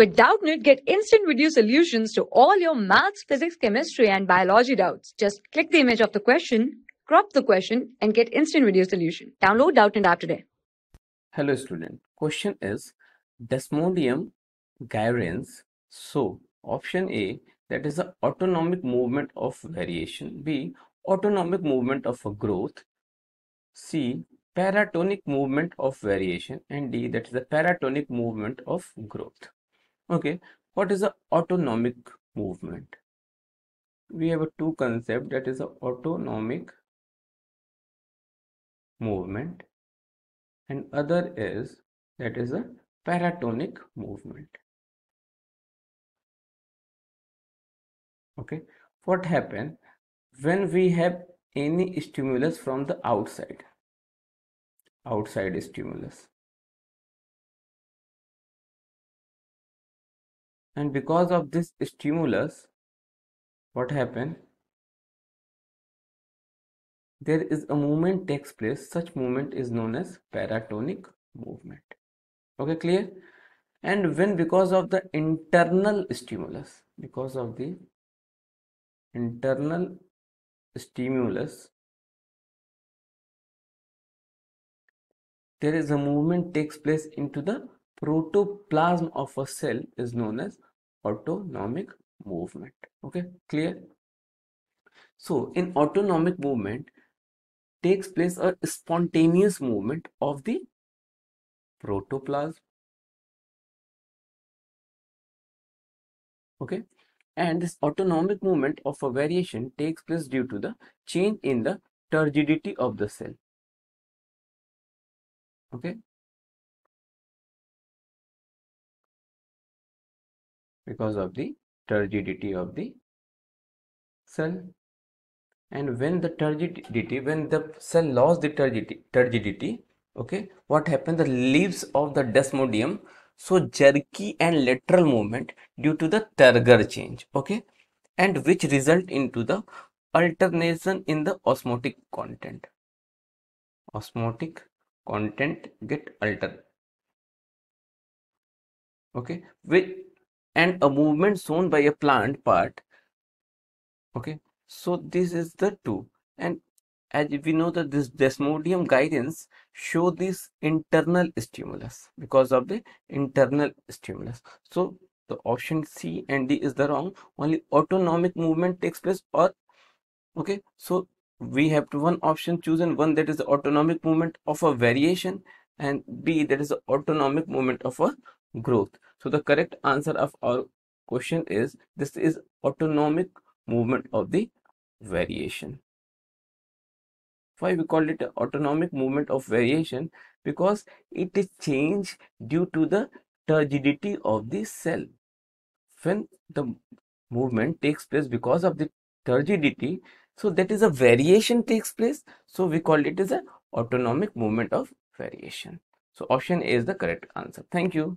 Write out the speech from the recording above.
With Doubtnit, get instant video solutions to all your maths, physics, chemistry, and biology doubts. Just click the image of the question, crop the question, and get instant video solution. Download Doubtnit app today. Hello, student. Question is Desmodium gyrans. So, option A, that is the autonomic movement of variation. B, autonomic movement of a growth. C, paratonic movement of variation. And D, that is the paratonic movement of growth. Okay, what is the autonomic movement? We have a two concept that is a autonomic movement and other is that is a paratonic movement. Okay, what happens when we have any stimulus from the outside? Outside stimulus and because of this stimulus what happen there is a movement takes place such movement is known as paratonic movement okay clear and when because of the internal stimulus because of the internal stimulus there is a movement takes place into the protoplasm of a cell is known as autonomic movement okay clear so in autonomic movement takes place a spontaneous movement of the protoplasm okay and this autonomic movement of a variation takes place due to the change in the turgidity of the cell okay because of the turgidity of the cell. And when the turgidity, when the cell lost the turgidity, turgidity okay, what happened? The leaves of the desmodium so jerky and lateral movement due to the turgor change, okay, and which result into the alternation in the osmotic content. Osmotic content get altered okay with and a movement shown by a plant part okay so this is the two and as we know that this desmodium guidance show this internal stimulus because of the internal stimulus so the option c and d is the wrong only autonomic movement takes place or okay so we have to one option chosen one that is the autonomic movement of a variation and b that is the autonomic movement of a growth. So the correct answer of our question is this is autonomic movement of the variation. Why we call it autonomic movement of variation? Because it is change due to the turgidity of the cell. When the movement takes place because of the turgidity, so that is a variation takes place. So we call it as a autonomic movement of variation. So option A is the correct answer. Thank you